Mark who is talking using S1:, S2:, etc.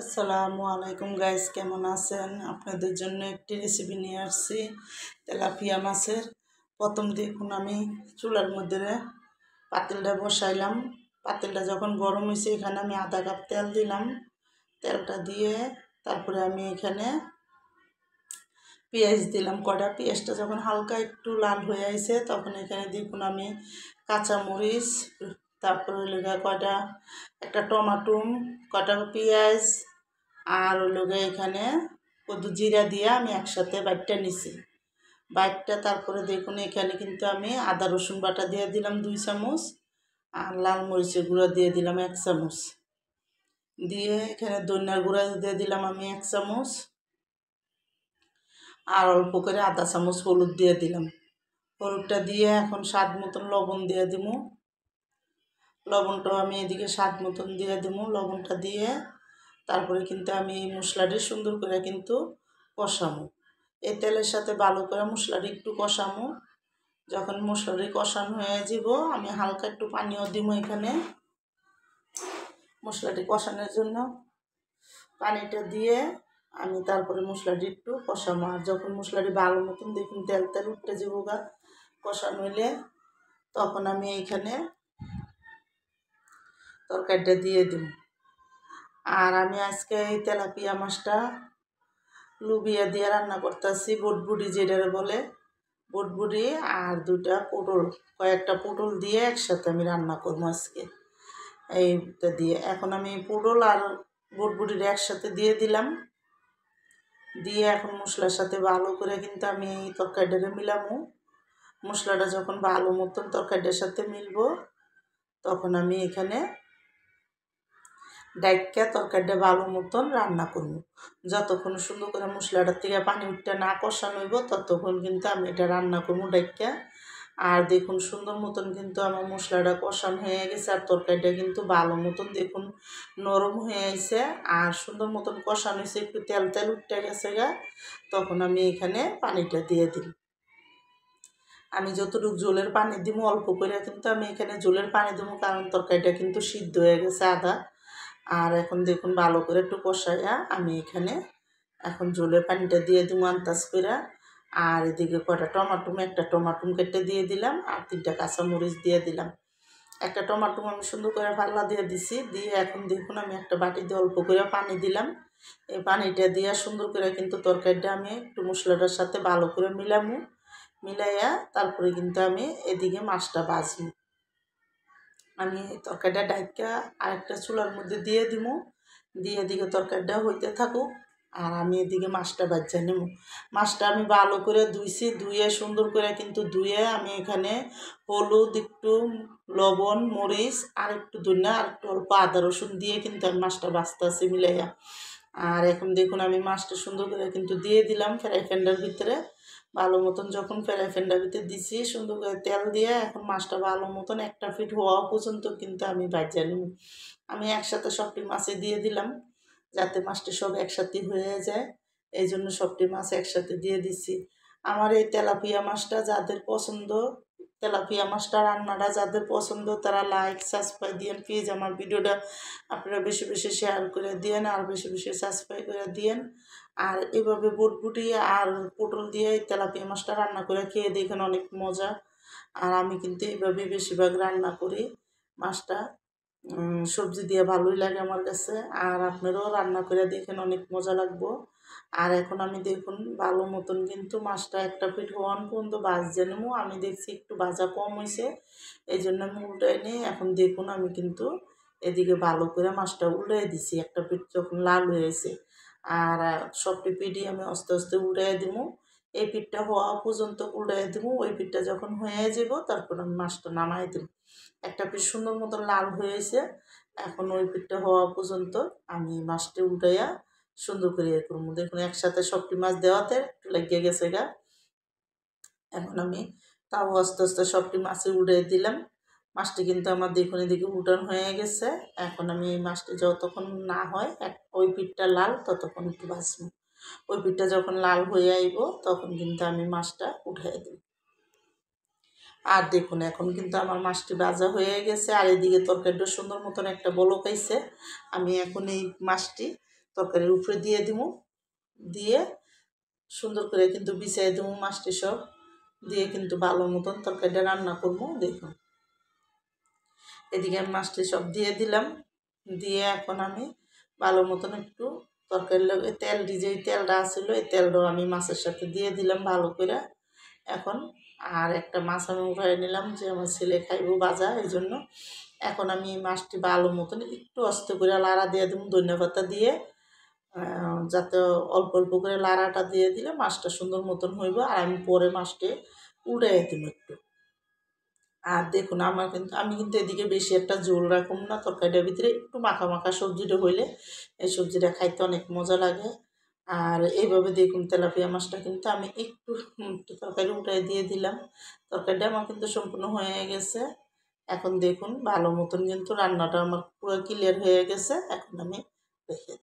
S1: আসসালামু আলাইকুম গাইস কেমন আছেন আপনাদের জন্য একটি রেসিপি নিয়ে আসছি তেলাপিয়া মাছের প্রথম দেখুন আমি চুলার মধ্যে পাতিলটা বসাইলাম পাতিলটা যখন গরম হয়েছে এখানে আমি আধা কাপ তেল দিলাম তেলটা দিয়ে তারপরে আমি এখানে পেঁয়াজ দিলাম কটা পেঁয়াজটা যখন হালকা একটু লাল হয়ে আসে তখন এখানে দেখুন আমি কাঁচামরিচ তারপর হলো গা কটা একটা টমাটো কটা পেঁয়াজ আর হইল গা এখানে কদু জিরা দিয়ে আমি একসাথে বাইটটা নিছি বাইটটা তারপরে দেখুন এখানে কিন্তু আমি আদা রসুন বাটা দিয়ে দিলাম দুই চামচ আর লাল মরিচের গুঁড়া দিয়ে দিলাম এক চামচ দিয়ে এখানে দইনার গুঁড়া দিয়ে দিলাম আমি এক চামচ আর অল্প করে আধা চামচ হলুদ দিয়ে দিলাম হলুদটা দিয়ে এখন স্বাদ মতন লবণ দিয়ে দিব লবণটা আমি এদিকে স্বাদ মতন দিয়ে দেব লবণটা দিয়ে তারপরে কিন্তু আমি এই মশলাটি সুন্দর করে কিন্তু কষামো এই তেলের সাথে ভালো করে মশলাটি একটু কষামো যখন মশলাটি কষানো হয়ে যাব আমি হালকা একটু পানিও দিব এখানে মশলাটি কষানোর জন্য পানিটা দিয়ে আমি তারপরে মশলাটি একটু কষামো আর যখন মশলাটি ভালো মতন দেখুন তেল তেল উঠতে যাবো গা কষানো হইলে তখন আমি এইখানে তরকারিটা দিয়ে দিব আর আমি আজকে এই তেলাপিয়া মাছটা লুবিয়া দিয়ে রান্না করতেছি বুটবুটি যেটার বলে বুটবুটি আর দুটা পটল কয়েকটা পটল দিয়ে একসাথে আমি রান্না করবো আজকে এইটা দিয়ে এখন আমি পটল আর বুটবুটিটা একসাথে দিয়ে দিলাম দিয়ে এখন মশলার সাথে ভালো করে কিন্তু আমি এই তরকারিটারে মিলামো মশলাটা যখন ভালো মতন তরকারিটার সাথে মিলবো তখন আমি এখানে ডাইকা তরকারিটা ভালো মতন রান্না করবো যতক্ষণ সুন্দর করে মশলাটার থেকে পানি উঠতে না কষানো হইব ততক্ষণ কিন্তু আমি এটা রান্না করবো ডাইকা আর দেখুন সুন্দর মতন কিন্তু আমার মশলাটা কষানো হয়ে গেছে আর তরকারিটা কিন্তু ভালো মতন দেখুন নরম হয়ে গেছে আর সুন্দর মতন কষানো হয়েছে একটু তেল তেল উঠতে গেছে গা তখন আমি এখানে পানিটা দিয়ে দিই আমি যতটুকু জলের পানি দিব অল্প করে কিন্তু আমি এখানে জলের পানি দেবো কারণ তরকারিটা কিন্তু সিদ্ধ হয়ে গেছে আদা আর এখন দেখুন ভালো করে একটু কষাইয়া আমি এখানে এখন জলের পানিটা দিয়ে দিব আন্দাজ করে আর এদিকে কটা টমাটুম একটা টমাটুম কেটে দিয়ে দিলাম আর তিনটা কাঁচামরিচ দিয়ে দিলাম একটা টমাটুম আমি সুন্দর করে পাল্লা দিয়ে দিছি দিয়ে এখন দেখুন আমি একটা বাটিতে অল্প করে পানি দিলাম এই পানিটা দিয়ে সুন্দর করে কিন্তু তরকারিটা আমি একটু মশলাটার সাথে ভালো করে মিলামু মিলাইয়া তারপরে কিন্তু আমি এদিকে মাছটা বাজি আমি তরকারিটা ডাইকা আরেকটা চুলার মধ্যে দিয়ে দিব দিয়ে এদিকে তরকারিটা হইতে থাকুক আর আমি এদিকে মাছটা বাচ্চা নেব মাছটা আমি ভালো করে ধুইছি ধুয়ে সুন্দর করে কিন্তু ধুয়ে আমি এখানে হলুদ একটু লবণ মরিচ আর একটু দুনিয়া আর একটু অল্প আদা রসুন দিয়ে কিন্তু আমি মাছটা আছি মিলাইয়া আর এখন দেখুন আমি মাছটা সুন্দর করে কিন্তু দিয়ে দিলাম ফ্রাই প্যানটার ভিতরে ভালো মতন যখন ফ্রাই প্যানটার ভিতরে দিছি সুন্দর করে তেল দিয়ে এখন মাছটা ভালো মতন একটা ফিট হওয়া পর্যন্ত কিন্তু আমি বাজিয়ে নিব আমি একসাথে সবটি মাছে দিয়ে দিলাম যাতে মাছটি সব একসাথে হয়ে যায় এই জন্য সবটি মাছ একসাথে দিয়ে দিছি আমার এই তেলাপিয়া মাছটা যাদের পছন্দ তেলাপিয়া মাছটা রান্নাটা যাদের পছন্দ তারা লাইক সাবস্ক্রাইব দিয়েন প্লিজ আমার ভিডিওটা আপনারা বেশি বেশি শেয়ার করে দিয়েন আর বেশি বেশি সাবস্ক্রাইব করে দিয়েন আর এভাবে বুটবুটি আর পটল দিয়ে তেলাপিয়া মাছটা রান্না করে খেয়ে দেখেন অনেক মজা আর আমি কিন্তু এইভাবে বেশিরভাগ রান্না করি মাছটা সবজি দিয়ে ভালোই লাগে আমার কাছে আর আপনারাও রান্না করে দেখেন অনেক মজা লাগবো আর এখন আমি দেখুন ভালো মতন কিন্তু মাছটা একটা পিঠ হওয়ান পর্যন্ত বাজ নেবো আমি দেখছি একটু বাজা কম হয়েছে এই জন্য আমি উল্টাই নিই এখন দেখুন আমি কিন্তু এদিকে ভালো করে মাছটা উল্টাই দিছি একটা পিঠ যখন লাল হয়েছে আর সবটি পিঠে আমি আস্তে আস্তে উল্টাই দিব এই পিঠটা হওয়া পর্যন্ত উল্টাই দেবো ওই পিঠটা যখন হয়ে যাব তারপর আমি মাছটা নামাই দেবো একটা পিঠ সুন্দর মতো লাল হয়েছে এখন ওই পিঠটা হওয়া পর্যন্ত আমি মাছটা উল্টাইয়া সুন্দর করে ইয়ে করবো দেখুন একসাথে সবটি মাছ দেওয়াতে লেগে গেছে গা এখন আমি তাও আস্তে আস্তে সবটি মাছে উড়ে দিলাম মাছটি কিন্তু আমার দেখুন এদিকে উঠান হয়ে গেছে এখন আমি এই মাছটি যতক্ষণ না হয় এক ওই পিঠটা লাল ততক্ষণ একটু ভাজবো ওই পিঠটা যখন লাল হয়ে আইব তখন কিন্তু আমি মাছটা উঠাই দিই আর দেখুন এখন কিন্তু আমার মাছটি বাজা হয়ে গেছে আর এদিকে তরকারিটা সুন্দর মতন একটা বলকাইছে আমি এখন এই মাছটি তরকারির উপরে দিয়ে দিমু দিয়ে সুন্দর করে কিন্তু বিছাই দেবো মাছটি সব দিয়ে কিন্তু ভালো মতন তরকারিটা রান্না করবো দেখুন এদিকে মাছটি সব দিয়ে দিলাম দিয়ে এখন আমি ভালো মতন একটু তরকারি লগে তেল যে তেলটা আসছিল এই তেলটাও আমি মাছের সাথে দিয়ে দিলাম ভালো করে এখন আর একটা মাছ আমি উঠাই নিলাম যে আমার ছেলে খাইবো বাজা এই জন্য এখন আমি মাছটি ভালো মতন একটু অস্ত করে লাড়া দিয়ে দেবো ধন্যবাদ দিয়ে যাতে অল্প অল্প করে লাড়াটা দিয়ে দিলে মাছটা সুন্দর মতন হইব আর আমি পরে মাছটা উল্টাইয়া দিব একটু আর দেখুন আমার কিন্তু আমি কিন্তু এদিকে বেশি একটা জোল রাখুন না তরকারিটার ভিতরে একটু মাখা মাখা সবজিটা হইলে এই সবজিটা খাইতে অনেক মজা লাগে আর এইভাবে দেখুন তেলাপিয়া মাছটা কিন্তু আমি একটু একটু তরকারি উঠাই দিয়ে দিলাম তরকারিটা আমার কিন্তু সম্পূর্ণ হয়ে গেছে এখন দেখুন ভালো মতন কিন্তু রান্নাটা আমার পুরো ক্লিয়ার হয়ে গেছে এখন আমি রেখে